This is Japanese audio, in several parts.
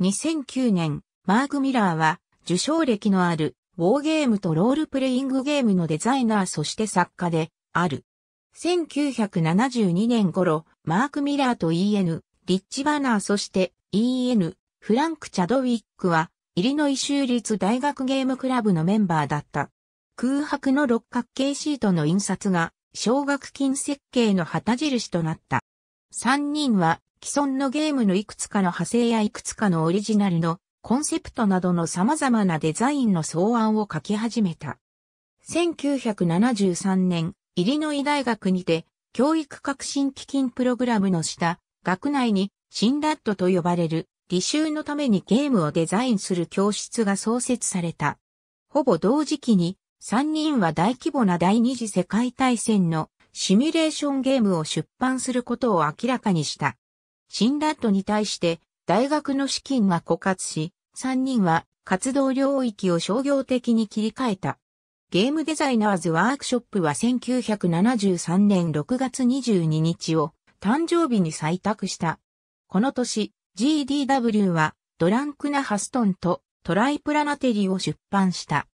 2009年、マーク・ミラーは、受賞歴のある、ウォーゲームとロールプレイングゲームのデザイナーそして作家で、ある。1972年頃、マーク・ミラーと E.N. リッチ・バナーそして E.N. フランク・チャドウィックは、イリノイ州立大学ゲームクラブのメンバーだった。空白の六角形シートの印刷が、奨学金設計の旗印となった。三人は既存のゲームのいくつかの派生やいくつかのオリジナルのコンセプトなどの様々なデザインの草案を書き始めた。1973年、イリノイ大学にて教育革新基金プログラムの下、学内にシンラッドと呼ばれる履修のためにゲームをデザインする教室が創設された。ほぼ同時期に、3人は大規模な第二次世界大戦のシミュレーションゲームを出版することを明らかにした。シンラッドに対して大学の資金が枯渇し、3人は活動領域を商業的に切り替えた。ゲームデザイナーズワークショップは1973年6月22日を誕生日に採択した。この年、GDW はドランクナ・ハストンとトライプラナテリを出版した。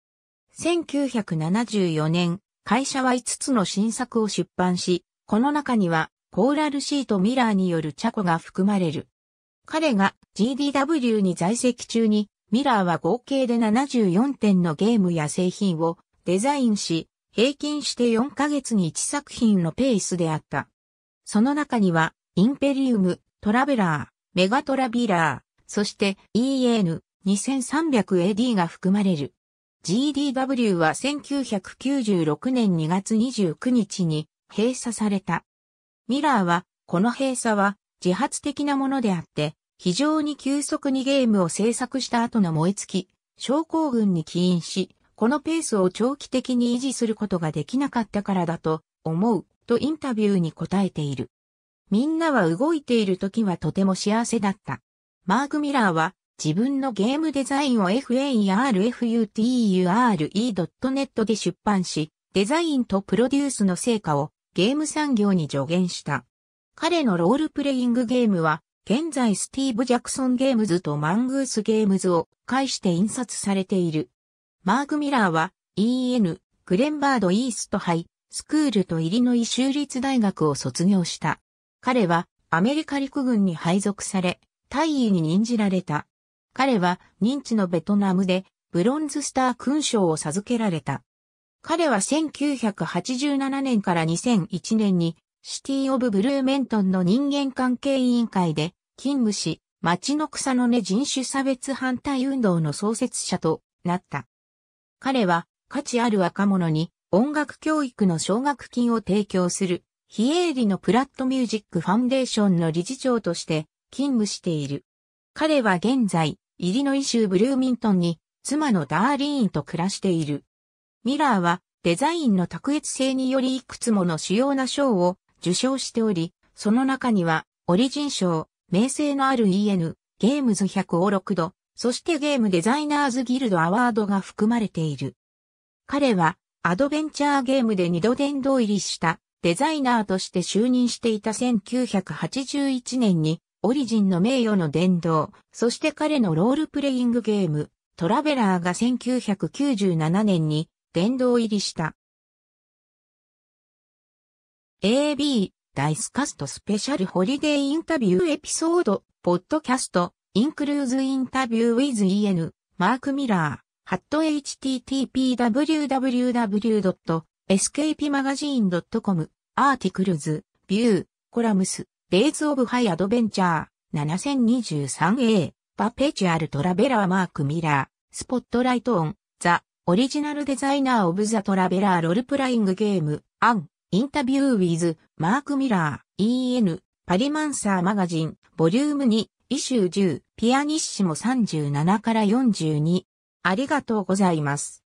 1974年、会社は5つの新作を出版し、この中には、コーラルシートミラーによるチャコが含まれる。彼が GDW に在籍中に、ミラーは合計で74点のゲームや製品をデザインし、平均して4ヶ月に1作品のペースであった。その中には、インペリウム、トラベラー、メガトラビラー、そして EN2300AD が含まれる。GDW は1996年2月29日に閉鎖された。ミラーは、この閉鎖は自発的なものであって、非常に急速にゲームを制作した後の燃え尽き、症候群に起因し、このペースを長期的に維持することができなかったからだと思うとインタビューに答えている。みんなは動いている時はとても幸せだった。マーク・ミラーは自分のゲームデザインを f a r f u t u r e n e t で出版し、デザインとプロデュースの成果をゲーム産業に助言した。彼のロールプレイングゲームは、現在スティーブ・ジャクソン・ゲームズとマングース・ゲームズを介して印刷されている。マーク・ミラーは EN、グレンバード・イースト・ハイ、スクールとイリノイ州立大学を卒業した。彼はアメリカ陸軍に配属され、大尉に任じられた。彼は認知のベトナムでブロンズスター勲章を授けられた。彼は1987年から2001年にシティ・オブ・ブルーメントンの人間関係委員会で勤務し、町の草の根人種差別反対運動の創設者となった。彼は価値ある若者に音楽教育の奨学金を提供する非営利のプラットミュージックファンデーションの理事長として勤務している。彼は現在イリノイ州ブルーミントンに妻のダーリーンと暮らしている。ミラーはデザインの卓越性によりいくつもの主要な賞を受賞しており、その中にはオリジン賞、名声のある EN、ゲームズ100を6度、そしてゲームデザイナーズギルドアワードが含まれている。彼はアドベンチャーゲームで2度殿堂入りしたデザイナーとして就任していた1981年にオリジンの名誉の殿堂、そして彼のロールプレイングゲーム、トラベラーが1997年に殿堂入りした。AB ダイスカストスペシャルホリデーインタビューエピソード、ポッドキャスト、インクルーズインタビューウィズ EN、マークミラー、ハット http://www.escapemagazine.com、アーティクルズ、ビュー、コラムス、ベイズ・オブ・ハイ・アドベンチャー 7023A、パペチュアル・トラベラー・マーク・ミラー、スポットライト・オン、ザ、オリジナル・デザイナー・オブ・ザ・トラベラー・ロール・プライング・ゲーム、アン、インタビュー・ウィズ、マーク・ミラー、EN、パリマンサー・マガジン、ボリューム2、イシュー10、ピアニッシモ37から42。ありがとうございます。